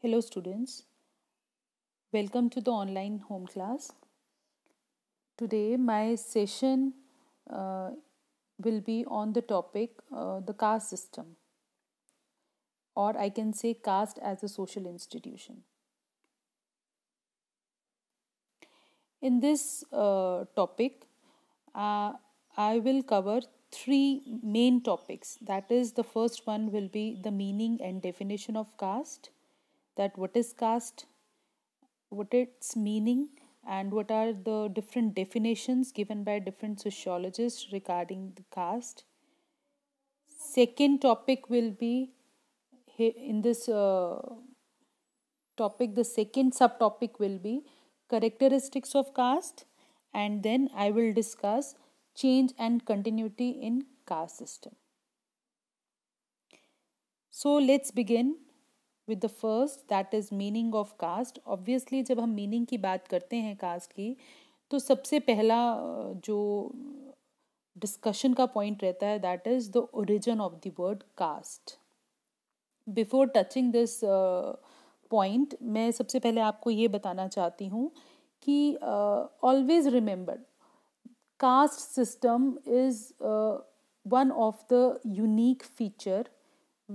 Hello students, welcome to the online home class. Today my session uh, will be on the topic uh, the caste system or I can say caste as a social institution. In this uh, topic, uh, I will cover three main topics. That is, the first one will be the meaning and definition of caste that what is caste, what its meaning, and what are the different definitions given by different sociologists regarding the caste. Second topic will be in this uh, topic, the second subtopic will be characteristics of caste, and then I will discuss change and continuity in caste system. So let's begin with the first that is meaning of caste obviously जब हम meaning की बात करते हैं cast की तो सबसे पहला जो डिस्कशन का पॉइंट रहता है that is the origin of the word caste before touching this point मैं सबसे पहले आपको ये बताना चाहती हूँ कि always remember caste system is one of the unique feature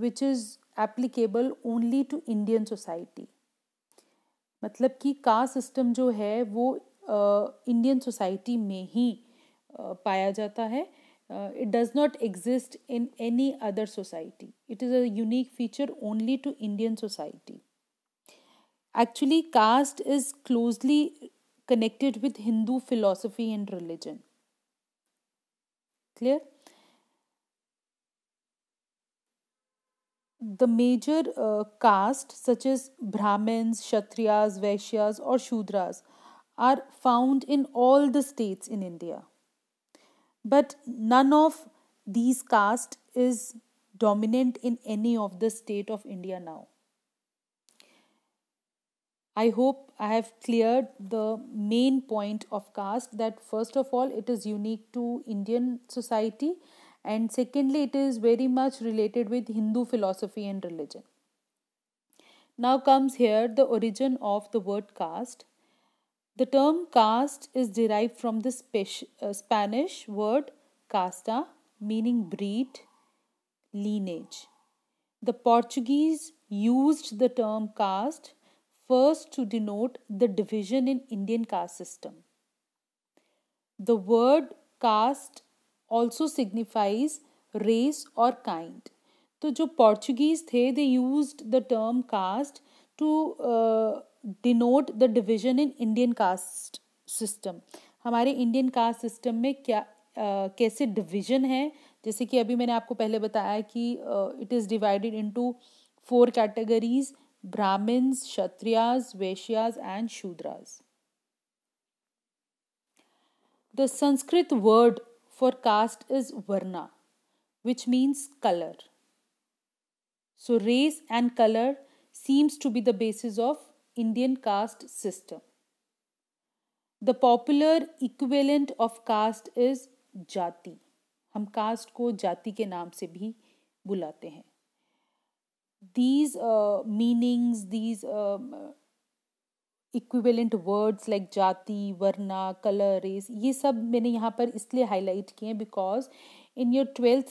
which is applicable only to Indian society मतलब कि कास्ट सिस्टम जो है वो इंडियन uh, सोसाइटी में ही uh, पाया जाता है it does not exist in any other society it is a unique feature only to Indian society actually caste is closely connected with Hindu philosophy and religion clear the major uh, castes such as Brahmins, Kshatriyas, Vaishyas, or Shudras are found in all the states in India. But none of these castes is dominant in any of the state of India now. I hope I have cleared the main point of caste that first of all it is unique to Indian society and secondly it is very much related with hindu philosophy and religion now comes here the origin of the word caste the term caste is derived from the uh, spanish word casta meaning breed lineage the portuguese used the term caste first to denote the division in indian caste system the word caste also signifies race और kind तो जो Portuguese थे they use the term caste to denote the division in Indian caste system हमारे Indian caste system में क्या uh, कैसे division है जैसे कि अभी मैंने आपको पहले बताया कि it is divided into four categories Brahmans Kshatriyas Vaishyas and Shudras the Sanskrit word for caste is varna, which means color. So race and color seems to be the basis of Indian caste system. The popular equivalent of caste is jati. हम caste को जाति के नाम से भी बुलाते हैं these uh, meanings, these uh, Equivalent words like jati, varna, colour race ये सब मैंने यहाँ पर इसलिए हाईलाइट किए हैं because in your twelfth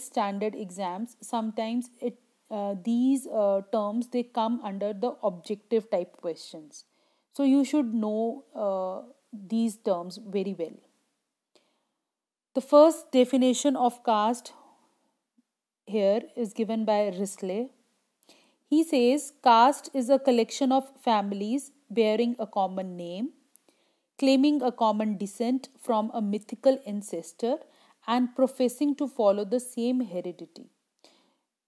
these uh, terms they come under the objective type questions so you should know uh, these terms very well the first definition of caste here is given by risley he says caste is a collection of families bearing a common name, claiming a common descent from a mythical ancestor, and professing to follow the same heredity.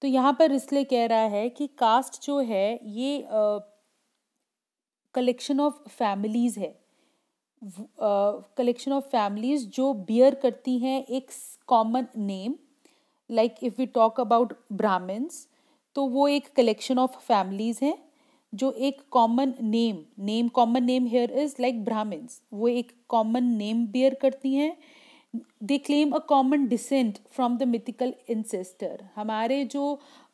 तो यहाँ पर इसलिए कह रहा है कि caste जो है ये कलेक्शन ऑफ फैमिलीज़ है कलेक्शन ऑफ फैमिलीज़ जो बियर करती हैं एक common name like if we talk about Brahmans तो वो एक कलेक्शन ऑफ फैमिलीज़ हैं जो एक common name name common name here is like Brahmins वो एक कॉमन नेम बियर करती हैं they claim a common descent from the mythical ancestor हमारे जो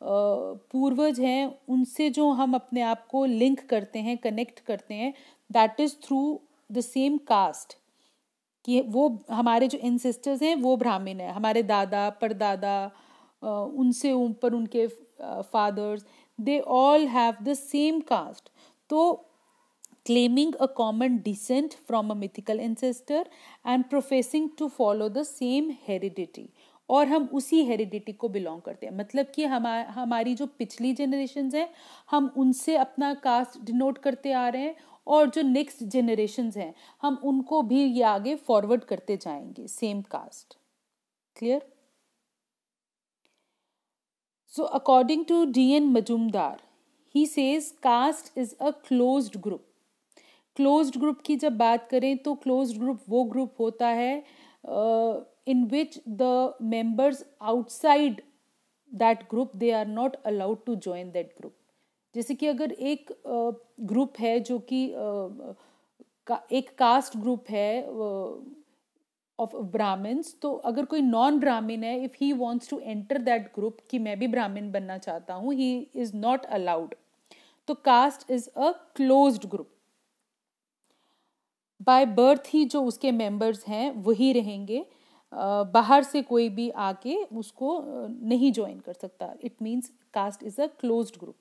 पूर्वज हैं उनसे जो हम अपने आप को लिंक करते हैं कनेक्ट करते हैं that is through the same caste कि वो हमारे जो इंसेस्टर्स हैं वो ब्राह्मण है हमारे दादा परदादा उनसे ऊपर उनके fathers they all have the same caste तो claiming a common descent from a mythical ancestor and professing to follow the same heredity और हम उसी हेरिडिटी को बिलोंग करते हैं मतलब कि हम हमारी जो पिछली जनरेशन हैं हम उनसे अपना कास्ट डिनोट करते आ रहे हैं और जो नेक्स्ट जनरेशन हैं हम उनको भी ये आगे फॉरवर्ड करते जाएंगे same caste clear So, according to D.N. Majumdar, he says caste is a closed group. Closed group की जब बात करें तो क्लोज्ड ग्रुप वो ग्रुप होता है in which the members outside that group they are not allowed to join that group जैसे कि अगर एक ग्रुप uh, है जो कि uh, का, एक कास्ट ग्रुप है uh, ऑफ ब्राह्मण्स तो अगर कोई नॉन ब्राह्मण है if he wants to enter that group कि मैं भी ब्राह्मण बनना चाहता हूँ ही इज़ नॉट अलाउड तो caste is a close group by birth ही जो उसके मेंबर्स हैं वही रहेंगे बाहर से कोई भी आके उसको नहीं ज्वाइन कर सकता it means caste is a close group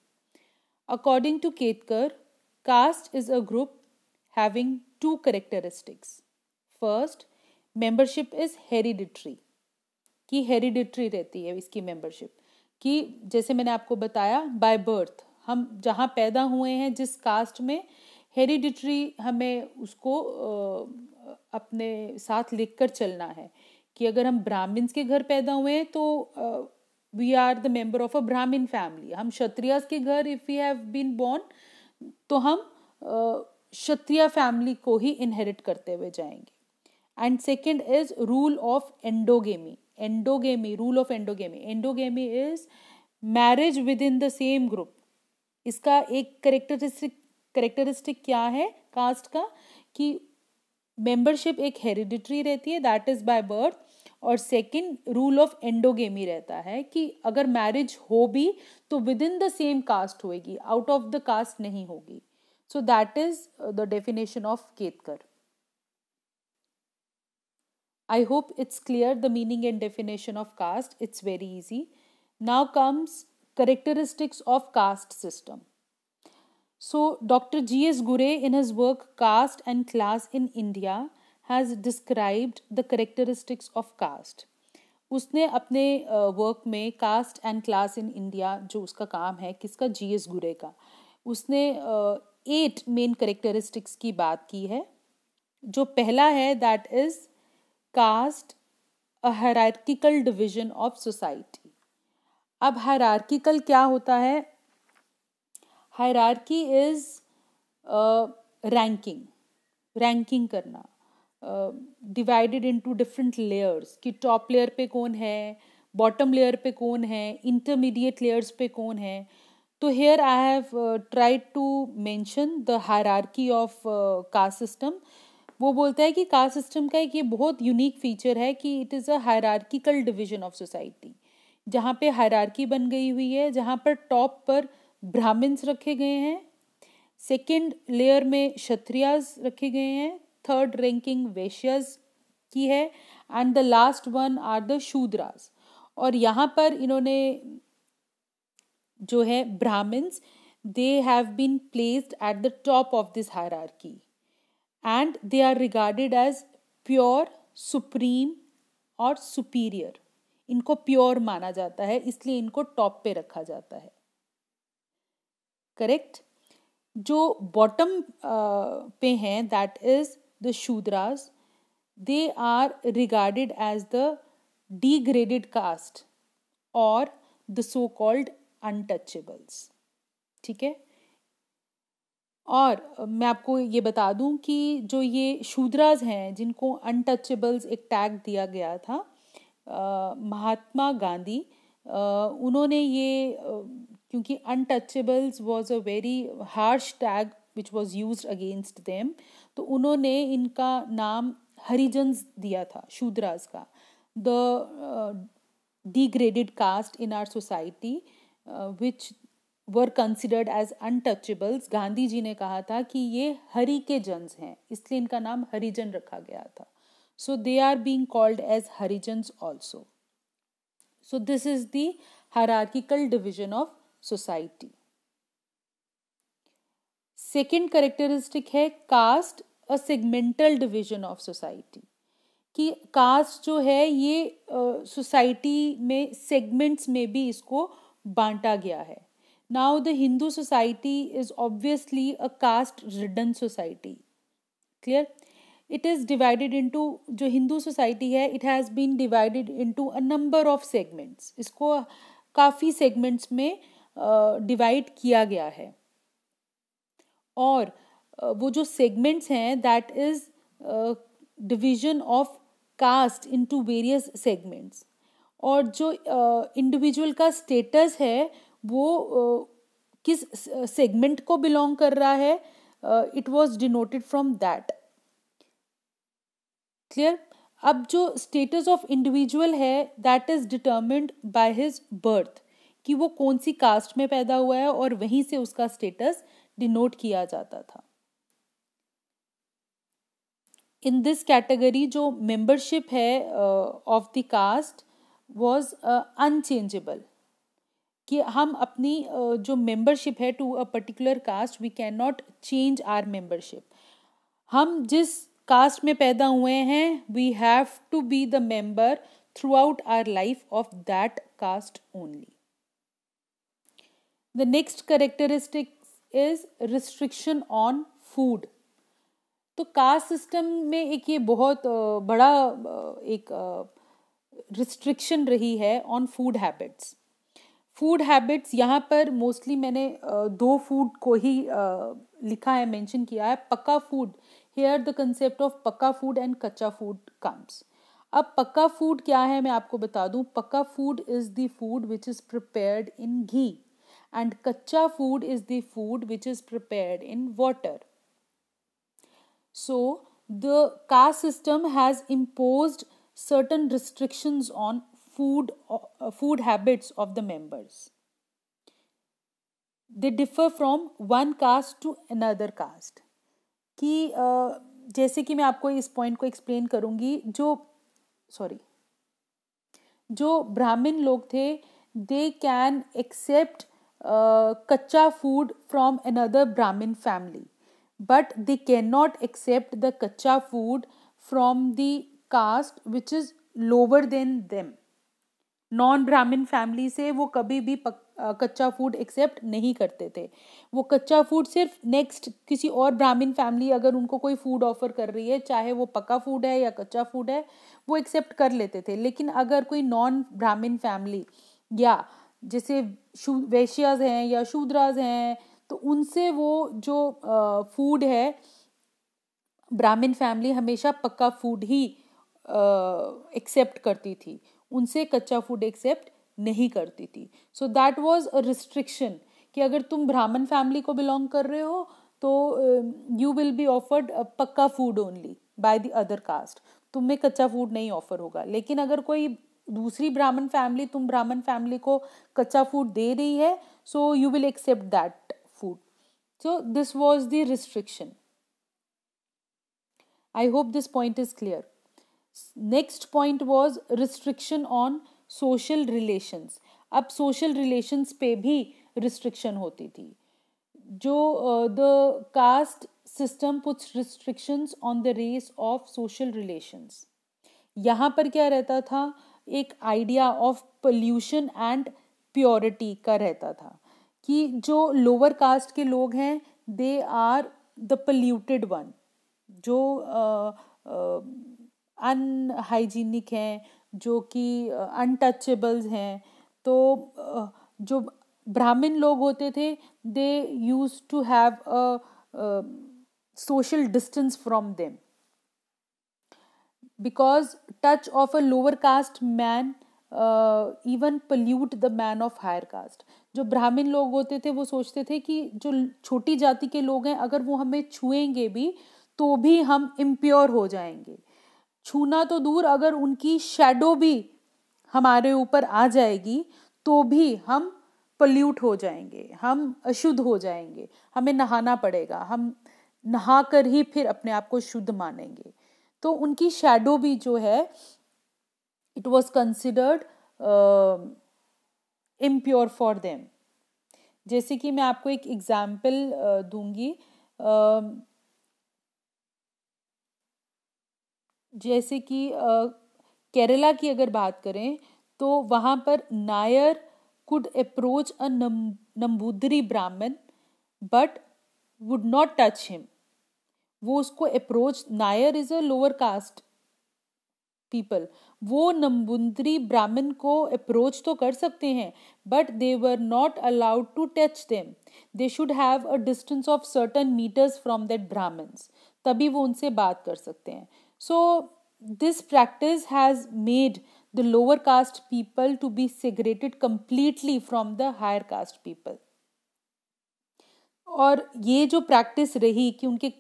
according to Ketkar caste is a group having two characteristics first membership is hereditary की हेरिडिट्री रहती है इसकी मेंबरशिप कि जैसे मैंने आपको बताया बाय बर्थ हम जहाँ पैदा हुए हैं जिस कास्ट में हेरिडिट्री हमें उसको अपने साथ लिख कर चलना है कि अगर हम ब्राह्मण्स के घर पैदा हुए हैं तो we are the member of a Brahmin family हम क्षत्रियास के घर if you have been born तो हम क्षत्रिया फैमिली को ही इनहेरिट करते हुए जाएंगे and second is rule of of endogamy rule of endogamy endogamy is marriage within the same group इसका एक करेक्टरिस्टिक करेक्टरिस्टिक क्या है कास्ट का कि मेंबरशिप एक हेरिडिटरी रहती है दैट इज़ बाय बर्थ और सेकेंड रूल ऑफ एंडोगेमी रहता है कि अगर मैरिज हो भी तो within the same caste होएगी आउट ऑफ द कास्ट नहीं होगी so that is the definition of Ketkar I hope it's clear the meaning and definition of caste it's very easy now comes characteristics of caste system so doctor G S Ghurye in his work caste and class in India has described the characteristics of caste उसने अपने work में caste and class in India जो उसका काम है किसका जी S गुरे का उसने एट मेन करेक्टरिस्टिक्स की बात की है जो पहला है that is caste a division of society अब हरार्किकल क्या होता है हरार्की इज रैंकिंग रैंकिंग करना डिवाइडेड इनटू डिफरेंट लेयर्स कि टॉप लेयर पे कौन है बॉटम लेयर पे कौन है इंटरमीडिएट लेयर्स पे कौन है तो here I have tried to mention the hierarchy of caste system वो बोलता है कि कास्ट सिस्टम का एक ये बहुत यूनिक फीचर है कि it is a hierarchical division of society जहाँ पे हायरार्की बन गई हुई है जहाँ पर टॉप पर ब्राह्मण्स रखे गए हैं सेकेंड लेयर में क्षत्रियाज रखे गए हैं थर्ड रैंकिंग वैश्यज की है and the last one are the Shudras और यहाँ पर इन्होंने जो है Brahmans they have been placed at the top of this hierarchy and they are regarded as pure supreme और सुपीरियर इनको प्योर माना जाता है इसलिए इनको टॉप पे रखा जाता है करेक्ट जो बॉटम पे हैं that is the Shudras they are regarded as the degraded caste और द सो कॉल्ड अनटचेबल्स ठीक है और मैं आपको ये बता दूं कि जो ये शूद्राज हैं जिनको अनटचेबल्स एक टैग दिया गया था आ, महात्मा गांधी आ, उन्होंने ये क्योंकि untouchables was a very harsh tag which was use against them तो उन्होंने इनका नाम हरिजन्स दिया था शूद्राज का the degraded caste in our society which were considered as untouchables Gandhi ji ने कहा था कि ये हरि के जन्स हैं इसलिए इनका नाम हरिजन रखा गया था so they are being called as Harijans also so this is hierarchical division of society second characteristic है caste a segmental division of society कि कास्ट जो है ये सोसाइटी uh, में सेगमेंट्स में भी इसको बांटा गया है Now, the Hindu society is obviously a caste ridden society. Clear? It is divided into जो हिंदू सोसाइटी है it has been divided into a number of segments इसको काफ़ी सेगमेंट्स में डिवाइड uh, किया गया है और uh, वो जो सेगमेंट्स हैं that is division of caste into various segments और जो इंडिविजुअल uh, का स्टेटस है uh, वो किस सेगमेंट को बिलोंग कर रहा है it was denoted from that clear अब जो स्टेटस ऑफ इंडिविजुअल है that is determined by his birth कि वो कौन सी कास्ट में पैदा हुआ है और वहीं से उसका स्टेटस डिनोट किया जाता था इन दिस कैटेगरी जो मेंबरशिप है of the caste was unchangeable कि हम अपनी जो मेंबरशिप है to a particular caste we can not change our membership हम जिस कास्ट में पैदा हुए हैं we have to be the member throughout our life of that caste only the next characteristic is restriction on food तो caste system में एक ये बहुत बड़ा एक रिस्ट्रिक्शन रही है on food habits food habits यहाँ पर मोस्टली मैंने दो फूड को ही लिखा है मेंशन किया है pakka food here the concept of pakka food and kachcha food comes अब पक्का फूड क्या है मैं आपको बता दूँ pakka food is the food which is prepared in ghee and kachcha food is the food which is prepared in water so the caste system has impose certain restrictions on food, uh, food habits of the members. They differ from one caste to another caste. कि uh, जैसे कि मैं आपको इस point को explain करूंगी जो sorry जो ब्राह्मण लोग थे they can accept kachcha food from another Brahmin family but they can not accept the kachcha food from the caste which is lower than them non Brahmin family से वो कभी भी पक, आ, कच्चा फूड एक्सेप्ट नहीं करते थे वो कच्चा फूड सिर्फ नेक्स्ट किसी और ब्राह्मण फैमिली अगर उनको कोई फूड ऑफर कर रही है चाहे वो पका फूड है या कच्चा फूड है वो एक्सेप्ट कर लेते थे लेकिन अगर कोई नॉन ब्राह्मण फैमिली या जैसे वैश्याज हैं या शूद्राज हैं तो उनसे वो जो फूड है ब्राह्मण फैमिली हमेशा पक्का फूड ही एक्सेप्ट करती थी उनसे कच्चा फूड एक्सेप्ट नहीं करती थी so that was a restriction कि अगर तुम ब्राह्मण फैमिली को बिलोंग कर रहे हो तो you will be offered pakka food only by the other caste तुम्हें कच्चा फूड नहीं ऑफर होगा लेकिन अगर कोई दूसरी ब्राह्मण फैमिली तुम ब्राह्मण फैमिली को कच्चा फूड दे रही है so you will accept that food so this was the restriction I hope this point is clear next point was restriction on social relations अब सोशल रिलेशंस पे भी रिस्ट्रिक्शन होती थी जो the caste system puts restrictions on the race of social relations यहाँ पर क्या रहता था एक idea of pollution and purity का रहता था कि जो लोअर कास्ट के लोग हैं they are the polluted one जो uh, uh, अनहाइजीनिक हैं जो कि अनटचेबल्स uh, हैं तो uh, जो ब्राह्मण लोग होते थे they use to have a social distance from them because touch of a lower caste man even pollute the man of higher caste जो ब्राह्मण लोग होते थे वो सोचते थे कि जो छोटी जाति के लोग हैं अगर वो हमें छुएंगे भी तो भी हम इम्प्योर हो जाएंगे छूना तो दूर अगर उनकी शेडो भी हमारे ऊपर आ जाएगी तो भी हम पल्यूट हो जाएंगे हम अशुद्ध हो जाएंगे हमें नहाना पड़ेगा हम नहा कर ही फिर अपने आप को शुद्ध मानेंगे तो उनकी शेडो भी जो है it was considered impure for them जैसे कि मैं आपको एक एग्ज़ाम्पल uh, दूंगी uh, जैसे कि केरला की अगर बात करें तो वहाँ पर Nair could approach a Namboodiri Brahmin but would not touch him वो उसको approach Nair is a lower caste people वो नंबुंदरी ब्राह्मण को अप्रोच तो कर सकते हैं but they were not allowed to touch them they should have a distance of certain meters from that Brahmins तभी वो उनसे बात कर सकते हैं So, this practice has made the lower caste people to be segregated completely from the higher caste people. और ये जो प्रैक्टिस रही कि उनके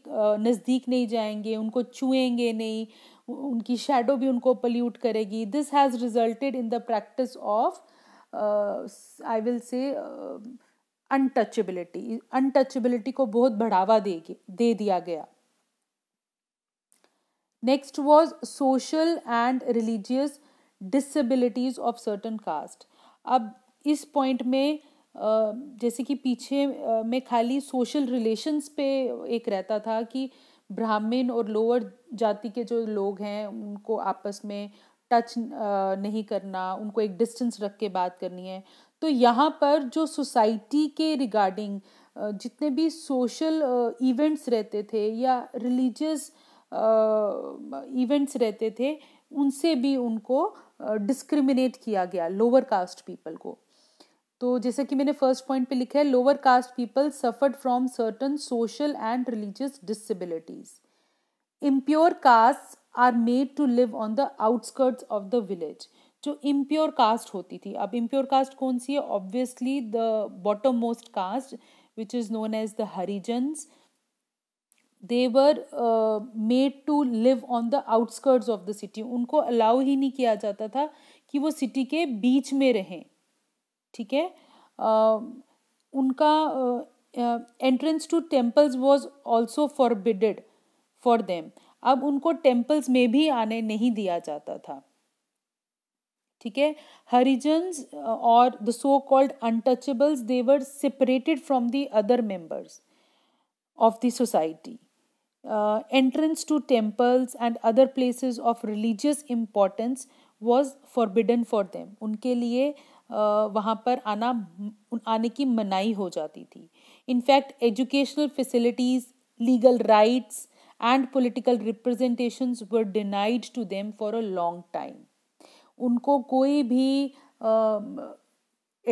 नज़दीक नहीं जाएंगे उनको छुएंगे नहीं उनकी शेडो भी उनको पल्यूट करेगी this has resulted in the practice of I will say untouchability untouchability को बहुत बढ़ावा दे दिया गया Next was social and religious disabilities of certain caste. अब इस पॉइंट में जैसे कि पीछे में खाली सोशल रिलेशंस पे एक रहता था कि ब्राह्मण और लोअर जाति के जो लोग हैं उनको आपस में टच नहीं करना उनको एक डिस्टेंस रख के बात करनी है तो यहाँ पर जो सोसाइटी के रिगार्डिंग जितने भी सोशल इवेंट्स रहते थे या रिलीजियस uh, इवेंट्स रहते थे उनसे भी उनको डिस्क्रिमिनेट किया गया लोअर कास्ट पीपल को तो जैसे कि मैंने फर्स्ट पॉइंट पे लिखा है lower caste people suffered from certain social and religious disabilities impure caste are made to live on the outskirts of the village जो इम्प्योर कास्ट होती थी अब इम्प्योर कास्ट कौन सी है obviously the bottom most caste which is known as the Harijans they were made to live on the outskirts of the city उनको allow ही नहीं किया जाता था कि वो सिटी के बीच में रहें ठीक है uh, उनका entrance to temples was also forbidded for them अब उनको टेम्पल्स में भी आने नहीं दिया जाता था ठीक है हरिजन्स uh, और the so called untouchables they were separated from the other members of the society uh, entrance to temples and other places of religious importance was forbidden for them उनके लिए uh, वहाँ पर आना आने की मनाही हो जाती थी in fact educational facilities legal rights and political representations were denied to them for a long time उनको कोई भी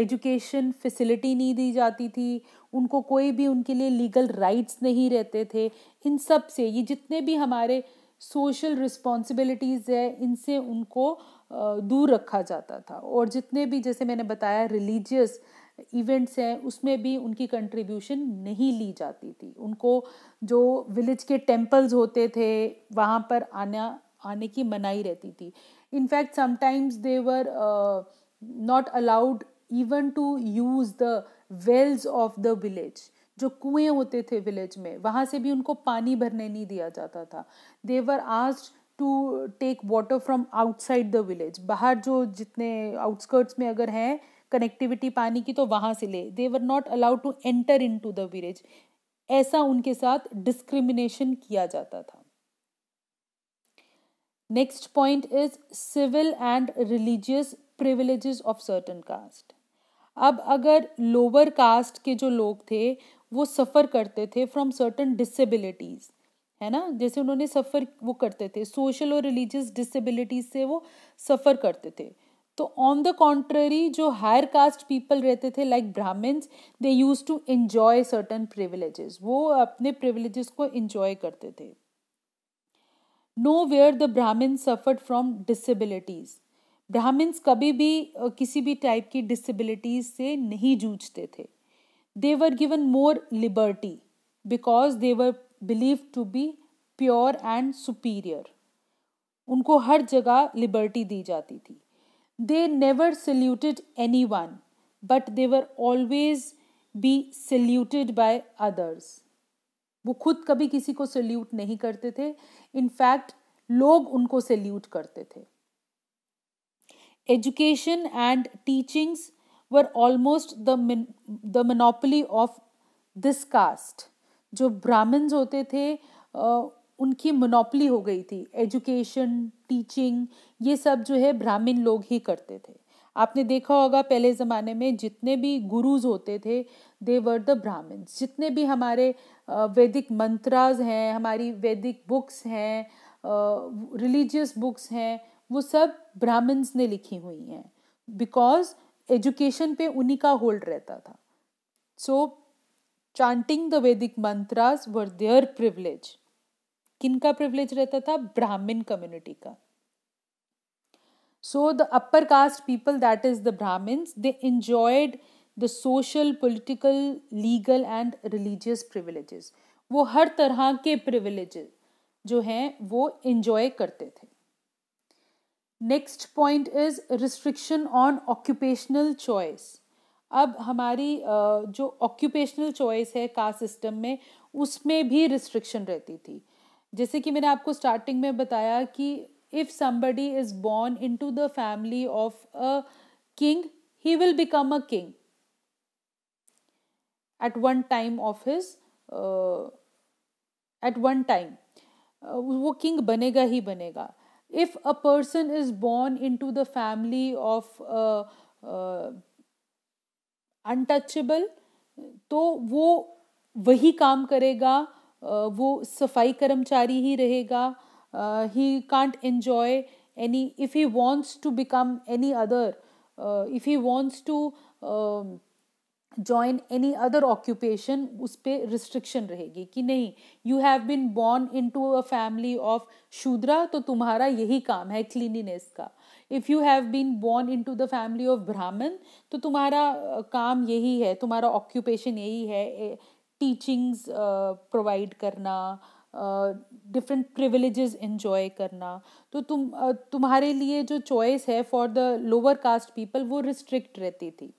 एजुकेशन uh, फैसिलिटी नहीं दी जाती थी उनको कोई भी उनके लिए लीगल राइट्स नहीं रहते थे इन सब से ये जितने भी हमारे सोशल रिस्पॉन्सिबिलिटीज़ है इनसे उनको दूर रखा जाता था और जितने भी जैसे मैंने बताया रिलीजियस इवेंट्स हैं उसमें भी उनकी कंट्रीब्यूशन नहीं ली जाती थी उनको जो विलेज के टेम्पल्स होते थे वहाँ पर आना आने की मनाही रहती थी in fact sometimes they were not allowed even to use the wells of the village जो कुएं होते थे विलेज में वहाँ से भी उनको पानी भरने नहीं दिया जाता था देवर आज to take water from outside the village बाहर जो जितने आउटस्कर्ट्स में अगर हैं कनेक्टिविटी पानी की तो वहाँ से ले they were not allowed to enter into the village ऐसा उनके साथ डिस्क्रिमिनेशन किया जाता था next point is civil and religious privileges of certain caste अब अगर लोअर कास्ट के जो लोग थे वो सफ़र करते थे फ्रॉम सर्टन डिसेबिलिटीज़ है ना जैसे उन्होंने सफ़र वो करते थे सोशल और रिलीजियस डिसेबिलिटीज़ से वो सफ़र करते थे तो ऑन द कॉन्ट्ररी जो हायर कास्ट पीपल रहते थे like Brahmins they use to enjoy certain privileges वो अपने प्रिविलेजेस को इन्जॉय करते थे nowhere the Brahmin suffered from disabilities Brahmins कभी भी किसी भी टाइप की डिसेबिलिटीज से नहीं जूझते थे they were given more liberty because they were believe to be pure and superior उनको हर जगह लिबर्टी दी जाती थी they never saluted anyone but they were always be saluted by others वो खुद कभी किसी को सल्यूट नहीं करते थे इनफैक्ट लोग उनको सल्यूट करते थे Education and teachings were almost the min, the monopoly of this caste. जो ब्राह्मण्स होते थे उनकी मोनोपली हो गई थी एजुकेशन टीचिंग ये सब जो है ब्राह्मण लोग ही करते थे आपने देखा होगा पहले ज़माने में जितने भी गुरुज होते थे दे वर द ब्राह्मण्स जितने भी हमारे वैदिक मंत्राज हैं हमारी वैदिक बुक्स हैं रिलीजियस बुक्स हैं वो सब ब्राह्मण्स ने लिखी हुई हैं बिकॉज एजुकेशन पे उन्हीं का होल्ड रहता था सो चांटिंग द वैदिक मंत्रास वर देयर प्रिवलेज किन का प्रिवलेज रहता था ब्राह्मण कम्युनिटी का so the upper caste people that is the Brahmins they enjoyed the social political legal and religious privileges वो हर तरह के प्रिवलेज जो हैं वो एंजॉय करते थे next point is restriction on occupational choice अब हमारी जो ऑक्यूपेशनल चॉइस है कास्ट सिस्टम में उसमें भी रिस्ट्रिक्शन रहती थी जैसे कि मैंने आपको स्टार्टिंग में बताया कि if somebody is born into the family of a king he will become a king at one time of his at one time वो किंग बनेगा ही बनेगा if a person is born into the family of uh, untouchable uh, तो वो वही काम करेगा uh, वो सफाई कर्मचारी ही रहेगा he can't enjoy any if he wants to become any other if he wants to join any other occupation उस पर रिस्ट्रिक्शन रहेगी कि नहीं you have been born into a family of Shudra तो तुम्हारा यही काम है क्लीनिनेस का if you have been born into the family of Brahmin तो तुम्हारा काम यही है तुम्हारा ऑक्यूपेशन यही है टीचिंग्स प्रोवाइड करना डिफरेंट प्रिविलेज इन्जॉय करना तो तुम तुम्हारे लिए जो चॉइस है for the lower caste people वो रिस्ट्रिक्ट रहती थी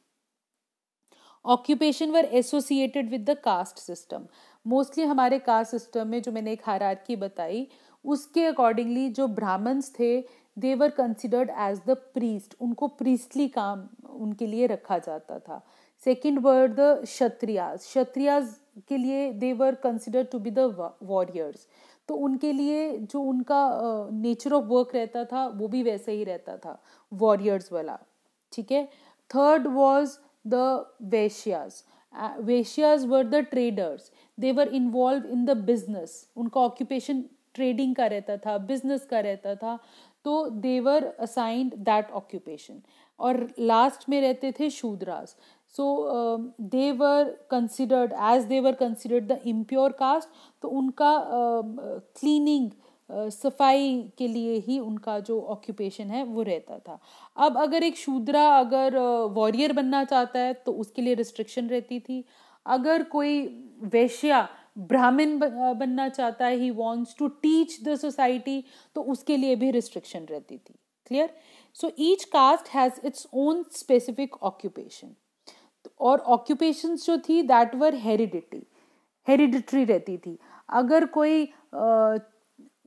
occupation were associated with the caste system mostly हमारे कास्ट सिस्टम में जो मैंने एक की बताई उसके अकॉर्डिंगली जो ब्राह्मण्स थे they were considered as the priest उनको प्रीस्टली काम उनके लिए रखा जाता था second word the Kshatriyas Kshatriyas के लिए they were consider to be the warriors तो उनके लिए जो उनका नेचर ऑफ वर्क रहता था वो भी वैसे ही रहता था वॉरियर्स वाला ठीक है third was the Vaishyas. Uh, Vaishyas were the traders. They were involved in the business. उनका occupation trading का रहता था business का रहता था तो they were assigned that occupation. और last में रहते थे Shudras so they were considered as they were considered the impure caste तो उनका क्लीनिंग uh, सफाई के लिए ही उनका जो ऑक्यूपेशन है वो रहता था अब अगर एक शूद्रा अगर वॉरियर बनना चाहता है तो उसके लिए रिस्ट्रिक्शन रहती थी अगर कोई वैश्या ब्राह्मण बनना चाहता है he wants to teach the society तो उसके लिए भी रिस्ट्रिक्शन रहती थी clear so each caste has its own specific occupation और ऑक्यूपेशन जो थी दैट वर हेरिडिटी हेरिडिटरी रहती थी अगर कोई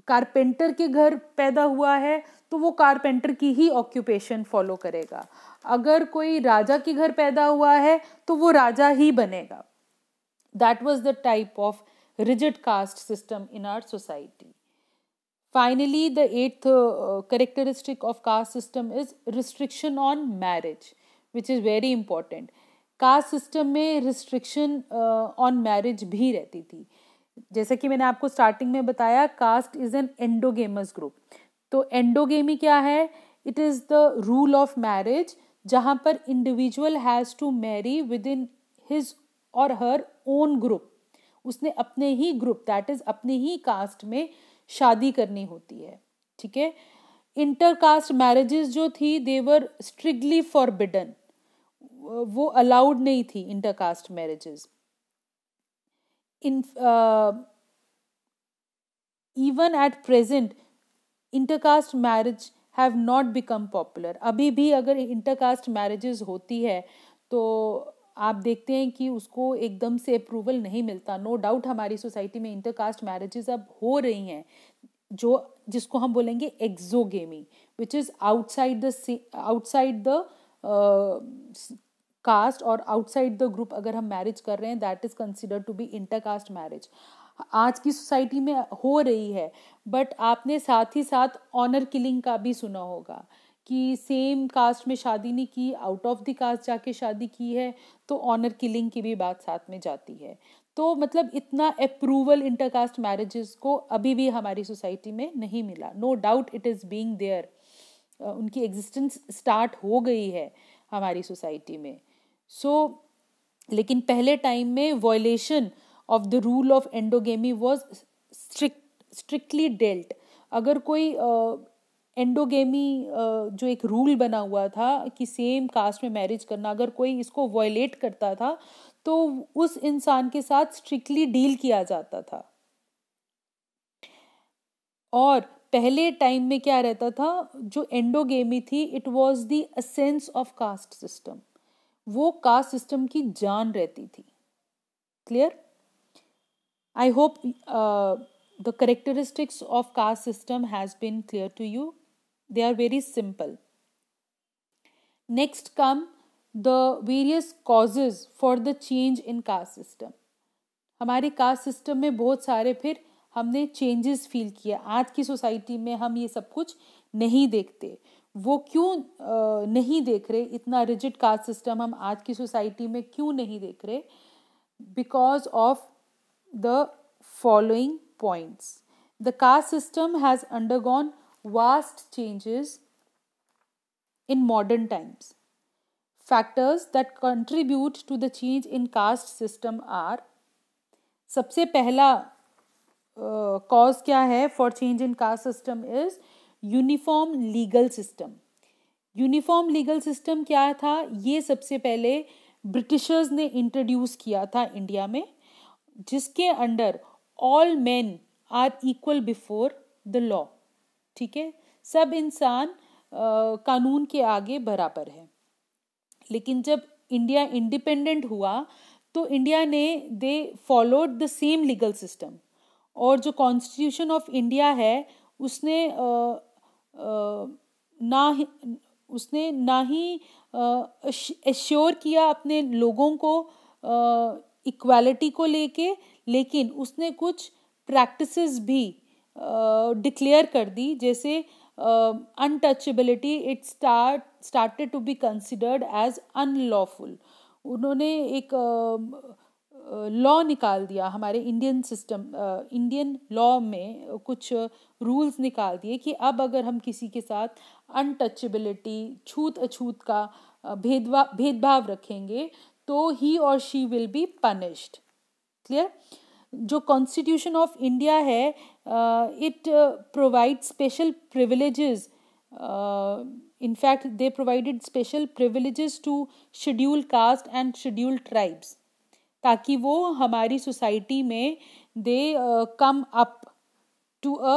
कारपेंटर के घर पैदा हुआ है तो वो कारपेंटर की ही ऑक्यूपेशन फॉलो करेगा अगर कोई राजा के घर पैदा हुआ है तो वो राजा ही बनेगा that was the type of rigid caste system in our society finally the eighth characteristic of caste system is restriction on marriage which is very important caste system में रिस्ट्रिक्शन ऑन मैरिज भी रहती थी जैसे कि मैंने आपको starting में बताया caste is an endogamous group तो एंडोगेमी क्या है it is the rule of marriage जहां पर individual has to marry within his or her own group उसने अपने ही ग्रुप दैट इज़ अपने ही कास्ट में शादी करनी होती है ठीक है इंटर कास्ट मैरिजेस जो थी देवर स्ट्रिक्टली फॉरबिडन वो अलाउड नहीं थी inter caste marriages in uh, even at present intercaste marriage have not become popular अभी भी अगर इंटरकास्ट मैरिजेस होती है तो आप देखते हैं कि उसको एकदम से अप्रूवल नहीं मिलता नो no डाउट हमारी सोसाइटी में इंटरकास्ट मैरिजेस अब हो रही हैं जो जिसको हम बोलेंगे exogamy which is outside the outside the caste और आउटसाइड द ग्रुप अगर हम मैरिज कर रहे हैं that is consider to be inter caste marriage आज की सोसाइटी में हो रही है बट आपने साथ ही साथ ऑनर किलिंग का भी सुना होगा कि सेम कास्ट में शादी नहीं की आउट ऑफ द कास्ट जाके शादी की है तो ऑनर किलिंग की भी बात साथ में जाती है तो मतलब इतना अप्रूवल इंटरकास्ट मैरिजेस को अभी भी हमारी सोसाइटी में नहीं मिला no doubt it is being there उनकी एग्जिस्टेंस स्टार्ट हो गई है हमारी सोसाइटी में सो लेकिन पहले टाइम में violation of the rule of endogamy was strict strictly dealt अगर कोई एंडोगेमी uh, जो एक रूल बना हुआ था कि सेम कास्ट में मैरिज करना अगर कोई इसको वॉयलेट करता था तो उस इंसान के साथ स्ट्रिक्टली डील किया जाता था और पहले टाइम में क्या रहता था जो एंडोगेमी थी it was the essence of caste system वो कास्ट सिस्टम की जान रहती थी clear I hope the characteristics of caste system has been clear to you they are very simple next come the various causes for the change in caste system हमारे caste system में बहुत सारे फिर हमने चेंजेस फील किया आज की society में हम ये सब कुछ नहीं देखते वो क्यों नहीं देख रहे इतना रिजिड कास्ट सिस्टम हम आज की सोसाइटी में क्यों नहीं देख रहे because of the following points the caste system has undergone vast changes in modern times factors that contribute to the change in caste system are सबसे पहला कॉज uh, क्या है for change in caste system is uniform legal system uniform legal system क्या था ये सबसे पहले Britishers ने इंट्रोड्यूस किया था इंडिया में जिसके under all man are equal before the law ठीक है सब इंसान कानून के आगे बराबर है लेकिन जब इंडिया इंडिपेंडेंट हुआ तो इंडिया ने they followed the same legal system और जो कॉन्स्टिट्यूशन ऑफ इंडिया है उसने ना ही उसने ना ही एश्योर किया अपने लोगों को इक्वालिटी को लेके लेकिन उसने कुछ प्रैक्टिसेस भी डिक्लेयर कर दी जैसे untouchability it start started to be considered as unlawful उन्होंने एक लॉ निकाल दिया हमारे इंडियन सिस्टम इंडियन लॉ में कुछ रूल्स निकाल दिए कि अब अगर हम किसी के साथ अनटचेबिलिटी छूत अछूत का भेदभाव भेदभाव रखेंगे तो ही और she will be punished clear जो कॉन्स्टिट्यूशन ऑफ इंडिया है it provide special privileges in fact they provided special special to schedule caste and schedule tribes ताकि वो हमारी सोसाइटी में they come up to a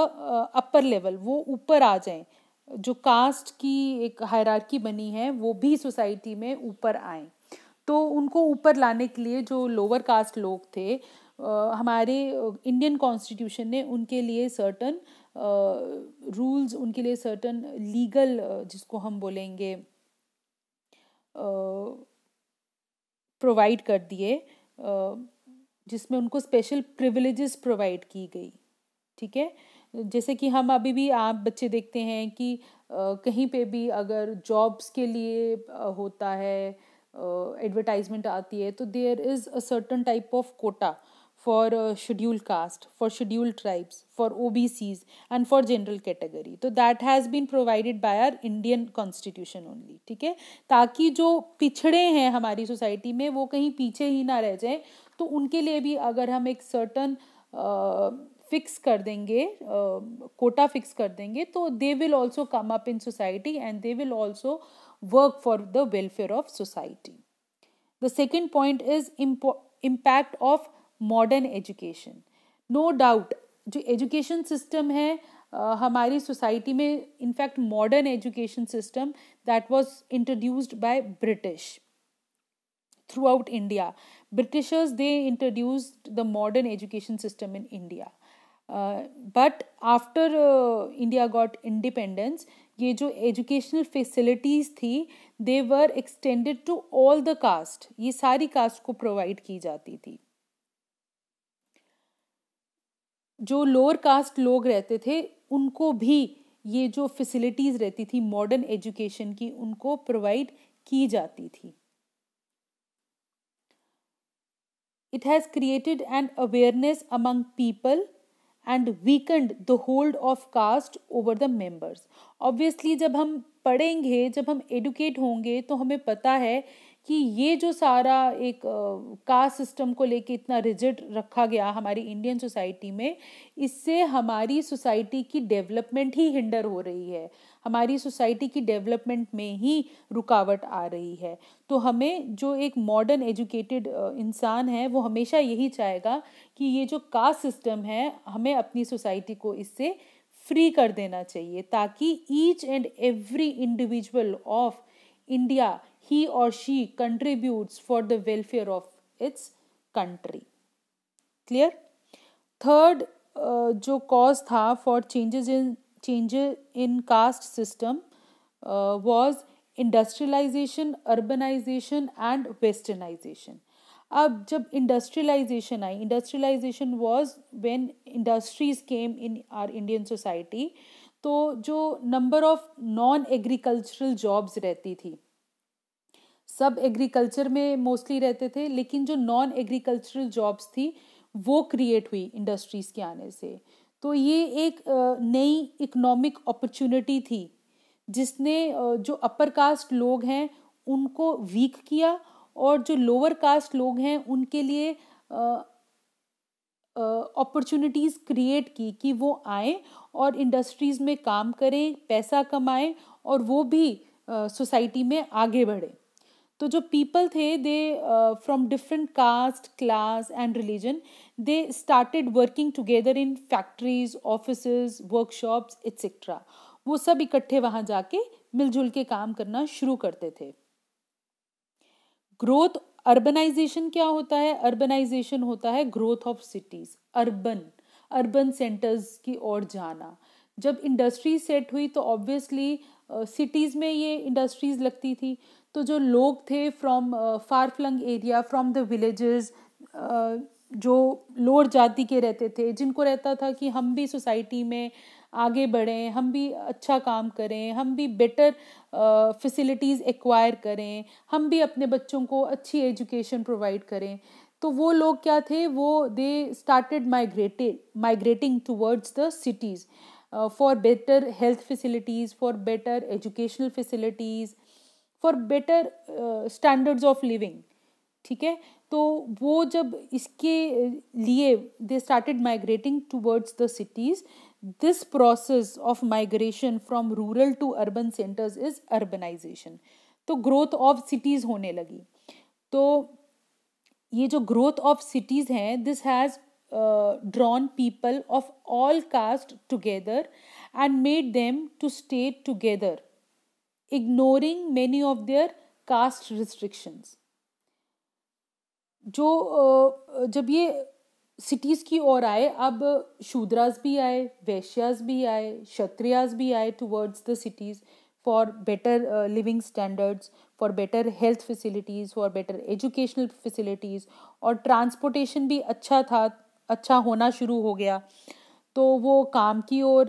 upper level वो ऊपर आ जाएं जो कास्ट की एक हायरार्की बनी है वो भी सोसाइटी में ऊपर आए तो उनको ऊपर लाने के लिए जो लोअर कास्ट लोग थे हमारे इंडियन कॉन्स्टिट्यूशन ने उनके लिए सर्टन रूल्स उनके लिए सर्टन लीगल जिसको हम बोलेंगे प्रोवाइड कर दिए जिसमें उनको स्पेशल प्रिविलेजेस प्रोवाइड की गई ठीक है जैसे कि हम अभी भी आप बच्चे देखते हैं कि कहीं पे भी अगर जॉब्स के लिए होता है एडवर्टाइजमेंट आती है तो there is a certain type of quota for schedule caste for schedule tribes for O B Cs and for general category तो that has been provided by our Indian constitution only ठीक है ताकि जो पिछड़े हैं हमारी सोसाइटी में वो कहीं पीछे ही ना रह जाए तो उनके लिए भी अगर हम एक सर्टन फिक्स uh, कर देंगे कोटा uh, फिक्स कर देंगे तो they will also come up in society and they will also work for the welfare of society the second point is impact of modern education no doubt जो education system है Uh, हमारी society में in fact modern education system that was introduced by British throughout India Britishers they introduced the modern education system in India but after India got independence ये जो educational facilities थी दे were extended to all the caste ये सारी cast को provide की जाती थी जो लोअर कास्ट लोग रहते थे उनको भी ये जो फैसिलिटीज रहती थी मॉडर्न एजुकेशन की उनको प्रोवाइड की जाती थी it has created and awareness among people and weakened the hold of caste over the members obviously जब हम पढ़ेंगे जब हम एडुकेट होंगे तो हमें पता है कि ये जो सारा एक कास्ट सिस्टम को लेके इतना रिजिड रखा गया हमारी इंडियन सोसाइटी में इससे हमारी सोसाइटी की डेवलपमेंट ही हिंडर हो रही है हमारी सोसाइटी की डेवलपमेंट में ही रुकावट आ रही है तो हमें जो एक मॉडर्न एजुकेटेड इंसान है वो हमेशा यही चाहेगा कि ये जो कास्ट सिस्टम है हमें अपनी सोसाइटी को इससे फ्री कर देना चाहिए ताकि each and every individual of India he or she contributes for the welfare of its country clear third uh, जो cause था for changes in changes in caste system uh, was industrialisation urbanisation and westernisation अब जब industrialisation आई industrialisation was when industries came in our Indian society तो जो number of non agricultural jobs रहती थी सब एग्रीकल्चर में मोस्टली रहते थे लेकिन जो नॉन एग्रीकल्चरल जॉब्स थी वो क्रिएट हुई इंडस्ट्रीज़ के आने से तो ये एक नई इकोनॉमिक अपॉर्चुनिटी थी जिसने जो अपर कास्ट लोग हैं उनको वीक किया और जो लोअर कास्ट लोग हैं उनके लिए अपॉर्चुनिटीज़ क्रिएट की कि वो आए और इंडस्ट्रीज़ में काम करें पैसा कमाएं और वो भी सोसाइटी में आगे बढ़ें तो जो पीपल थे they from different caste class and religion they started working together in factories office workshops etcetera वो सब इकट्ठे वहाँ जाके मिलजुल के काम करना शुरू करते थे ग्रोथ अर्बनाइजेशन क्या होता है अर्बनाइजेशन होता है growth of cities urban urban centres की ओर जाना जब इंडस्ट्री सेट हुई तो ऑब्वियसली सिटीज़ uh, में ये इंडस्ट्रीज़ लगती थी तो जो लोग थे from far flung area from the villages जो लोअर जाति के रहते थे जिनको रहता था कि हम भी सोसाइटी में आगे बढ़ें हम भी अच्छा काम करें हम भी बेटर फैसिलिटीज़ एक्वायर करें हम भी अपने बच्चों को अच्छी एजुकेशन प्रोवाइड करें तो वो लोग क्या थे वो they started migrated migrating towards the cities for better health facilities for better educational facilities for better standards of living ठीक है तो वो जब इसके uh, लिए they started migrating towards the cities this process of migration from rural to urban centres is urbanisation तो growth of cities होने लगी तो ये जो ग्रोथ ऑफ सिटीज़ हैं this has drawn people of all caste together and made them to stay together ignoring many of their caste restrictions जो जब ये सिटीज़ की ओर आए अब शूद्रास भी आए वैश्यास भी आए क्षत्रियाज भी आए towards the cities for better living standards for better health facilities for better educational facilities और ट्रांसपोर्टेशन भी अच्छा था अच्छा होना शुरू हो गया तो वो काम की ओर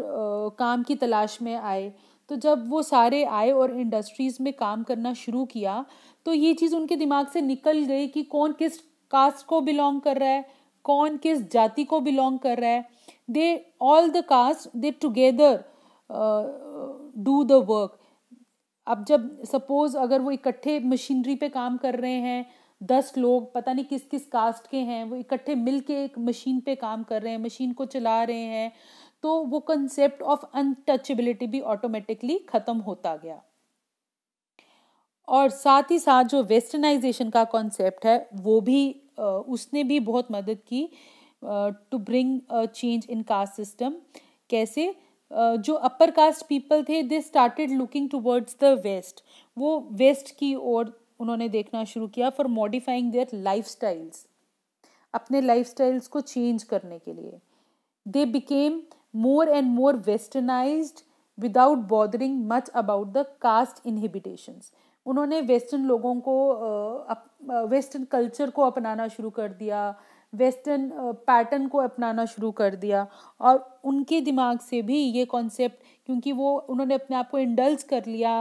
काम की तलाश में आए तो जब वो सारे आए और इंडस्ट्रीज़ में काम करना शुरू किया तो ये चीज़ उनके दिमाग से निकल गई कि कौन किस कास्ट को बिलोंग कर रहा है कौन किस जाति को बिलोंग कर रहा है they all the caste they together do the work अब जब सपोज़ अगर वो इकट्ठे मशीनरी पे काम कर रहे हैं दस लोग पता नहीं किस किस कास्ट के हैं वो इकट्ठे मिल के एक मशीन पे काम कर रहे हैं मशीन को चला रहे हैं तो वो कंसेप्ट ऑफ अनटचेबिलिटी भी ऑटोमेटिकली ख़त्म होता गया और साथ ही साथ जो वेस्टर्नाइजेशन का कॉन्सेप्ट है वो भी उसने भी बहुत मदद की to bring change in caste system कैसे जो अपर कास्ट पीपल थे they started looking towards the west वो वेस्ट की ओर उन्होंने देखना शुरू किया for modifying their life styles अपने लाइफ स्टाइल्स को चेंज करने के लिए they became more and more westernized without bothering much about the caste inhibitions उन्होंने वेस्टर्न लोगों को वेस्टर्न कल्चर को अपनाना शुरू कर दिया वेस्टर्न पैटर्न को अपनाना शुरू कर दिया और उनके दिमाग से भी ये कॉन्सेप्ट क्योंकि वो उन्होंने अपने आप को इंडल्ज कर लिया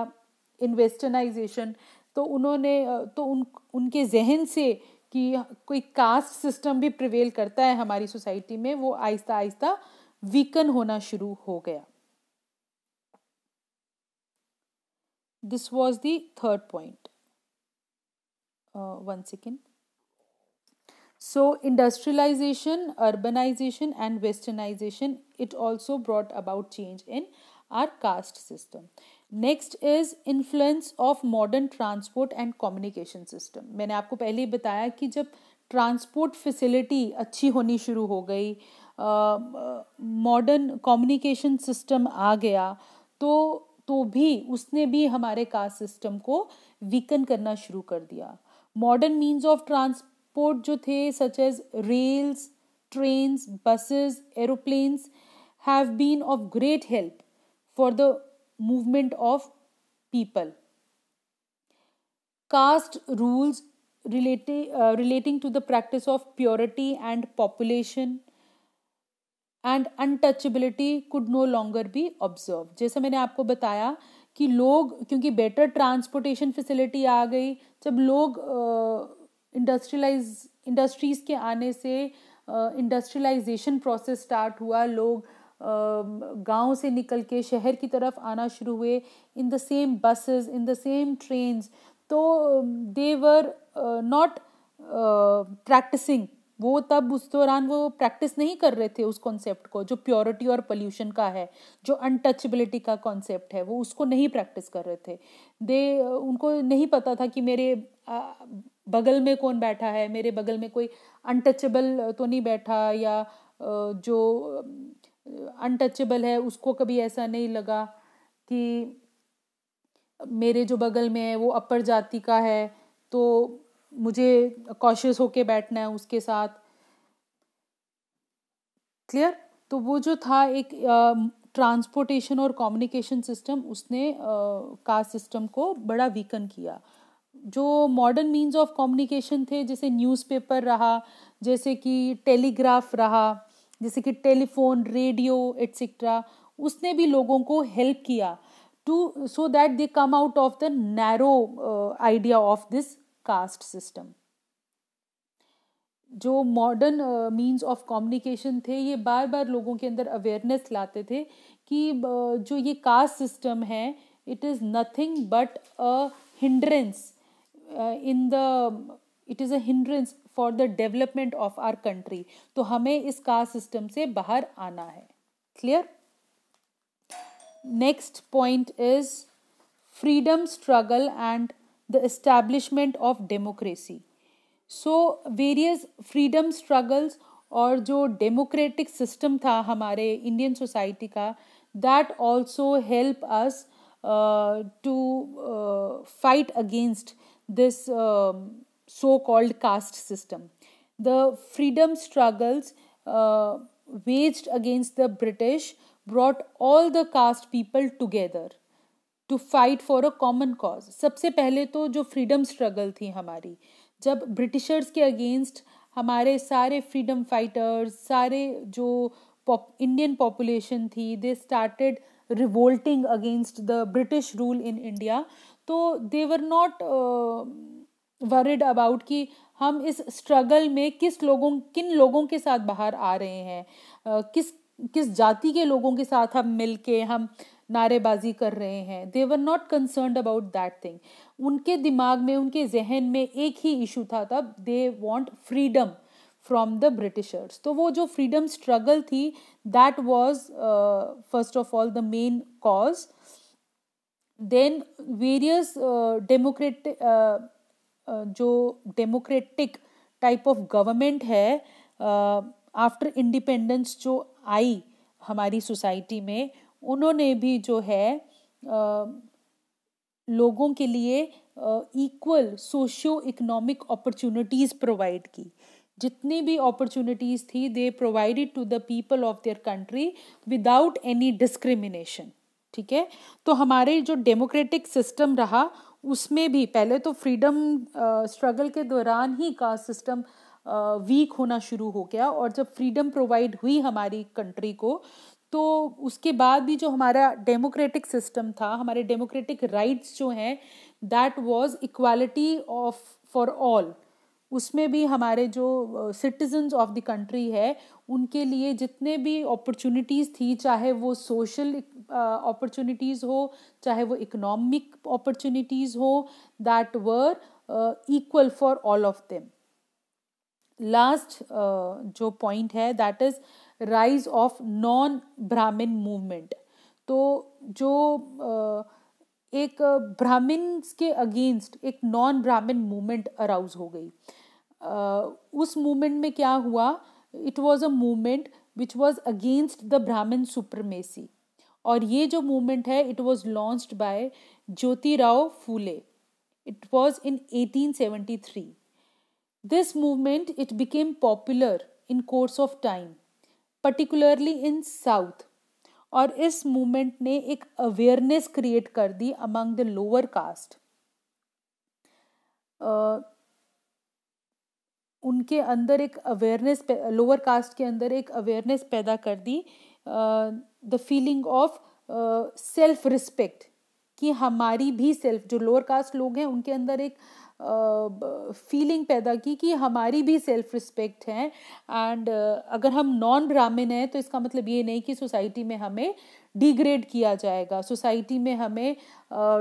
इन वेस्टर्नाइजेशन तो उन्होंने तो उन उनके जहन से कि कोई कास्ट सिस्टम भी प्रिवेल करता है हमारी सोसाइटी में वो आहिस्ता आहिस्ता वीकन होना शुरू हो गया this was the third point one second so industrialisation urbanisation and westernisation it also brought about change in our caste system next is influence of modern transport and communication system मैंने आपको पहले ही बताया कि जब ट्रांसपोर्ट फैसिलिटी अच्छी होनी शुरू हो गई मॉडर्न कम्युनिकेशन सिस्टम आ गया तो तो भी उसने भी हमारे कास्ट सिस्टम को वीकन करना शुरू कर दिया मॉडर्न मीन्स ऑफ ट्रांसपोर्ट जो थे such as rails trains buses aeroplanes have been of great help for the movement of people caste rules relating to the practice of purity and population and untouchability could no longer be observe जैसे मैंने आपको बताया कि लोग क्योंकि better transportation facility आ गई जब लोग इंडस्ट्रियलाइज uh, इंडस्ट्रीज़ के आने से इंडस्ट्रियलाइजेशन प्रोसेस स्टार्ट हुआ लोग गांव से निकल के शहर की तरफ आना शुरू हुए in the same buses in the same trains तो देवर नॉट प्रैक्टिसिंग वो तब उस दौरान वो प्रैक्टिस नहीं कर रहे थे उस कॉन्सेप्ट को जो प्योरिटी और पोल्यूशन का है जो अनटचबिलिटी का कॉन्सेप्ट है वो उसको नहीं प्रैक्टिस कर रहे थे दे उनको नहीं पता था कि मेरे बगल में कौन बैठा है मेरे बगल में कोई अनटचेबल तो नहीं बैठा या जो अनटचेबल है उसको कभी ऐसा नहीं लगा कि मेरे जो बगल में है वो अपर जाति का है तो मुझे कॉशियस होके बैठना है उसके साथ क्लियर तो वो जो था एक ट्रांसपोर्टेशन और कम्युनिकेशन सिस्टम उसने कास्ट सिस्टम को बड़ा वीकन किया जो मॉडर्न मीन्स ऑफ कम्युनिकेशन थे जैसे न्यूज़पेपर रहा जैसे कि टेलीग्राफ रहा जैसे कि टेलीफोन रेडियो एट्सेट्रा उसने भी लोगों को हेल्प किया to so that they come out of the narrow idea of this caste system जो मॉडर्न मींस ऑफ कम्युनिकेशन थे ये बार बार लोगों के अंदर अवेयरनेस लाते थे कि uh, जो ये कास्ट सिस्टम है it is nothing but a hindrance in the it is a hindrance for the development of our country तो हमें इस कास्ट सिस्टम से बाहर आना है clear next point is freedom struggle and the establishment of democracy. So, various freedom struggles or jo democratic system tha hamare Indian society that also help us uh, to uh, fight against this um, so-called caste system. The freedom struggles uh, waged against the British brought all the caste people together. To fight for a common cause सबसे पहले तो जो freedom struggle थी हमारी जब Britishers के against हमारे सारे फ्रीडम फाइटर्स सारे जो इंडियन पॉपुलेशन थी they started revolting against the British rule in India तो they were not worried about कि हम इस स्ट्रगल में किस लोगों किन लोगों के साथ बाहर आ रहे हैं uh, किस किस जाति के लोगों के साथ हम मिल के हम नारेबाजी कर रहे हैं they were not concern about that thing उनके दिमाग में उनके जहन में एक ही इशू था तब they want freedom from the Britishers तो वो जो फ्रीडम स्ट्रगल थी that was first of all the main cause then various democratic जो डेमोक्रेटिक टाइप ऑफ गवर्नमेंट है आफ्टर uh, इंडिपेंडेंस जो आई हमारी सोसाइटी में उन्होंने भी जो है आ, लोगों के लिए equal socio economic opportunities provide की जितनी भी अपॉर्चुनिटीज़ थी they provided to the people of their country without any discrimination ठीक है तो हमारे जो डेमोक्रेटिक सिस्टम रहा उसमें भी पहले तो फ्रीडम स्ट्रगल के दौरान ही का सिस्टम वीक होना शुरू हो गया और जब फ्रीडम प्रोवाइड हुई हमारी कंट्री को तो उसके बाद भी जो हमारा डेमोक्रेटिक सिस्टम था हमारे डेमोक्रेटिक राइट्स जो हैं that was equality of for all उसमें भी हमारे जो सिटीजन्स ऑफ द कंट्री है उनके लिए जितने भी अपॉर्चुनिटीज़ थी चाहे वो सोशल अपॉर्चुनिटीज़ हो चाहे वो इकोनॉमिक अपॉर्चुनिटीज़ हो that were equal for all of them last जो पॉइंट है that is rise of non Brahmin movement तो जो एक ब्राह्मण के अगेंस्ट एक नॉन ब्राह्मण मूवमेंट अराउज हो गई उस मूवमेंट में क्या हुआ it was a movement which was against the Brahmin supremacy और ये जो मूवमेंट है it was launched by Jyotirao Phule it was in 1873 this movement it became popular in course of time particularly in south और इस मूवमेंट ने एक अवेयरनेस क्रिएट कर दी अमंग द लोअर कास्ट उनके अंदर एक अवेयरनेस लोअर कास्ट के अंदर एक अवेयरनेस पैदा कर दी the feeling of self respect कि हमारी भी सेल्फ जो लोअर कास्ट लोग हैं उनके अंदर एक uh, फीलिंग पैदा की कि हमारी भी सेल्फ रिस्पेक्ट है एंड अगर हम नॉन ब्राह्मण हैं तो इसका मतलब ये नहीं कि सोसाइटी में हमें डिग्रेड किया जाएगा सोसाइटी में हमें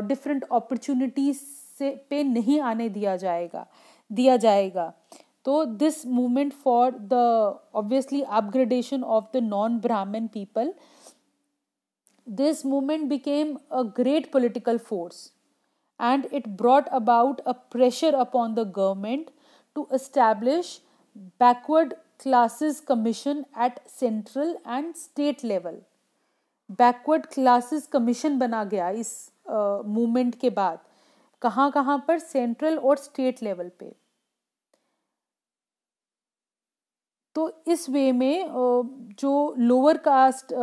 डिफरेंट अपॉर्चुनिटीज से पे नहीं आने दिया जाएगा दिया जाएगा तो this movement for the obviously upgradation of the non Brahmin people this movement became a great political force and it brought about a pressure upon the government to establish backward classes commission at central and state level backward classes commission bana gaya is uh, movement ke baad कहाँ कहाँ पर central और state level पे तो इस वे में जो lower caste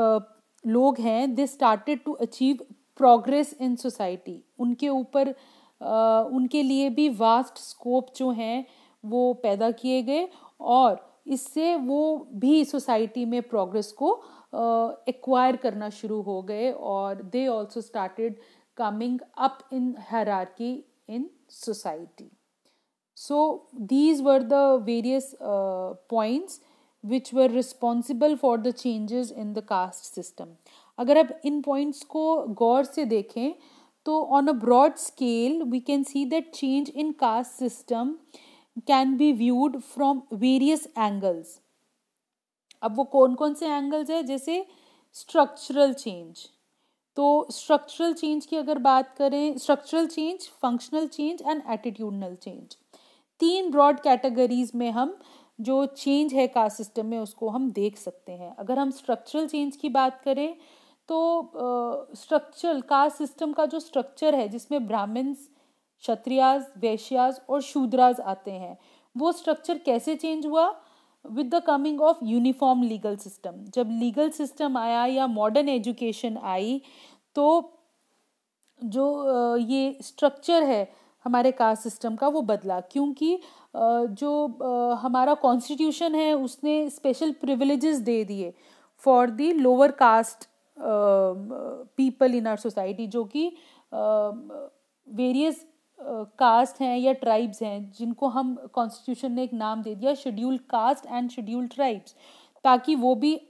लोग हैं they started to achieve progress in society उनके ऊपर उनके लिए भी वास्ट स्कोप जो हैं वो पैदा किए गए और इससे वो भी सोसाइटी में प्रोग्रेस को एक्वायर uh, करना शुरू हो गए और they also started coming up in hierarchy in society so these were the various points which were responsible for the changes in the caste system अगर आप इन पॉइंट्स को गौर से देखें तो on a broad scale we can see that change in caste system can be viewed from various angles अब वो कौन कौन से एंगल्स है जैसे स्ट्रक्चरल चेंज तो स्ट्रक्चरल चेंज की अगर बात करें structural change functional change and attitudinal change तीन ब्रॉड कैटेगरीज में हम जो चेंज है कास्ट सिस्टम में उसको हम देख सकते हैं अगर हम स्ट्रक्चरल चेंज की बात करें तो स्ट्रक्चर कास्ट सिस्टम का जो स्ट्रक्चर है जिसमें ब्राह्मण्स क्षत्रियाज वैश्याज और शूद्राज आते हैं वो स्ट्रक्चर कैसे चेंज हुआ with the coming of uniform legal system जब लीगल सिस्टम आया या मॉडर्न एजुकेशन आई तो जो ये स्ट्रक्चर है हमारे कास्ट सिस्टम का वो बदला क्योंकि जो हमारा कॉन्स्टिट्यूशन है उसने स्पेशल प्रिविलेजेस दे दिए for the lower caste people in our society जो कि वेरियस कास्ट हैं या ट्राइब्स हैं जिनको हम कॉन्स्टिट्यूशन ने एक नाम दे दिया schedule caste and schedule tribes ताकि वो भी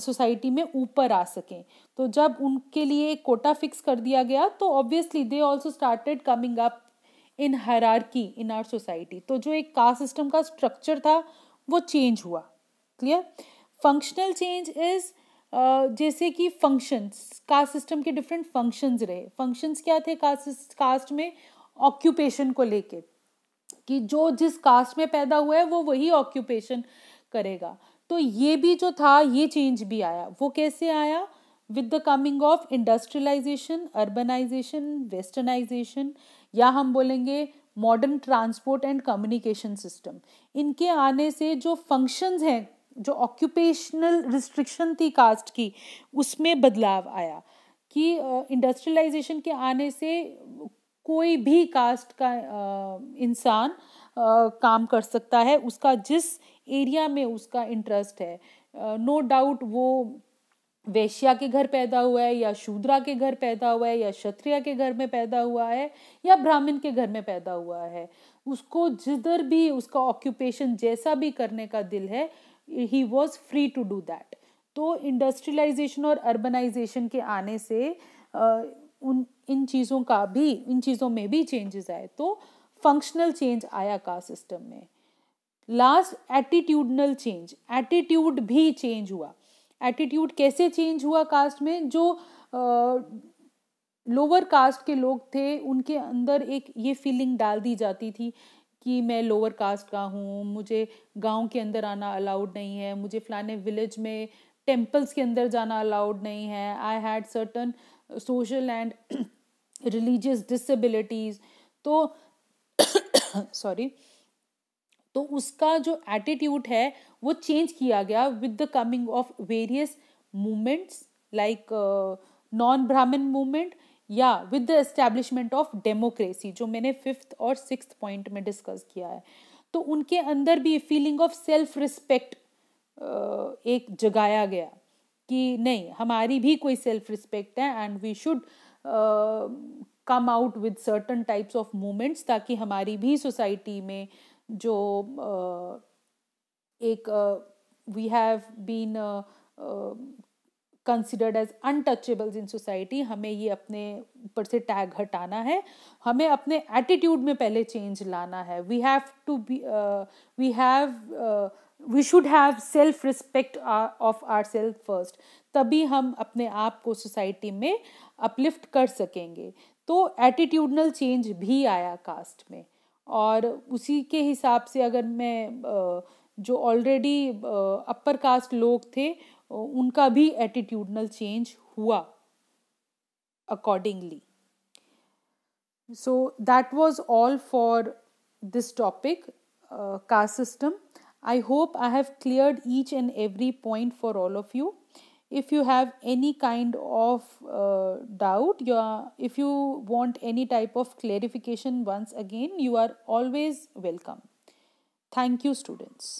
सोसाइटी में ऊपर आ सकें तो जब उनके लिए एक कोटा फिक्स कर दिया गया तो obviously they also started coming up in hierarchy in our society तो जो एक कास्ट सिस्टम का स्ट्रक्चर था वो चेंज हुआ क्लियर फंक्शनल चेंज इज़ जैसे कि फंक्शंस कास्ट सिस्टम के डिफरेंट फंक्शंस रहे फंक्शंस क्या थे कास्ट कास्ट में ऑक्यूपेशन को लेके कि जो जिस कास्ट में पैदा हुआ है वो वही ऑक्यूपेशन करेगा तो ये भी जो था ये चेंज भी आया वो कैसे आया with the coming of industrialisation urbanisation westernisation या हम बोलेंगे modern transport and communication system इनके आने से जो फंक्शंस हैं जो ऑक्यूपेशनल रिस्ट्रिक्शन थी कास्ट की उसमें बदलाव आया कि इंडस्ट्रियलाइजेशन के आने से कोई भी कास्ट का इंसान काम कर सकता है उसका जिस एरिया में उसका इंटरेस्ट है नो डाउट वो वेश्या के घर पैदा हुआ है या शूद्रा के घर पैदा हुआ है या क्षत्रिय के घर में पैदा हुआ है या ब्राह्मण के घर में पैदा हुआ है उसको जिधर भी उसका ऑक्यूपेशन जैसा भी करने का दिल है he was free to do that तो इंडस्ट्रियलाइजेशन और अर्बनाइजेशन के आने से उन इन चीज़ों का भी इन चीज़ों में भी चेंजेस आए तो फंक्शनल चेंज आया कास्ट सिस्टम में लास्ट एटीट्यूडनल चेंज एटीट्यूड भी चेंज हुआ एटीट्यूड कैसे चेंज हुआ कास्ट में जो लोअर कास्ट के लोग थे उनके अंदर एक ये फीलिंग डाल दी जाती थी कि मैं लोअर कास्ट का हूँ मुझे गांव के अंदर आना अलाउड नहीं है मुझे फलाने विलेज में टेम्पल्स के अंदर जाना अलाउड नहीं है I had certain social and religious disabilities तो सॉरी तो उसका जो एटीट्यूड है वो चेंज किया गया with the coming of various movements like non Brahmin movement या with the establishment of democracy जो मैंने फिफ्थ और सिक्स पॉइंट में डिस्कस किया है तो उनके अंदर भी फीलिंग ऑफ सेल्फ रिस्पेक्ट एक जगाया गया कि नहीं हमारी भी कोई सेल्फ रिस्पेक्ट है and we should come out with certain types of moments ताकि हमारी भी सोसाइटी में जो uh, एक we have been considered as untouchables in society हमें ये अपने ऊपर से टैग हटाना है हमें अपने एटीट्यूड में पहले चेंज लाना है we have to be we have we should have self respect of our self first तभी हम अपने आप को सोसाइटी में अपलिफ्ट कर सकेंगे तो एटीट्यूडनल चेंज भी आया कास्ट में और उसी के हिसाब से अगर मैं uh, जो ऑलरेडी अपर कास्ट लोग थे उनका भी एटीट्यूडनल चेंज हुआ accordingly. So that was all for this topic, uh, caste system. I hope I have cleared each and every point for all of you. If you have any kind of uh, doubt, you are, if you want any type of clarification once again, you are always welcome. Thank you students.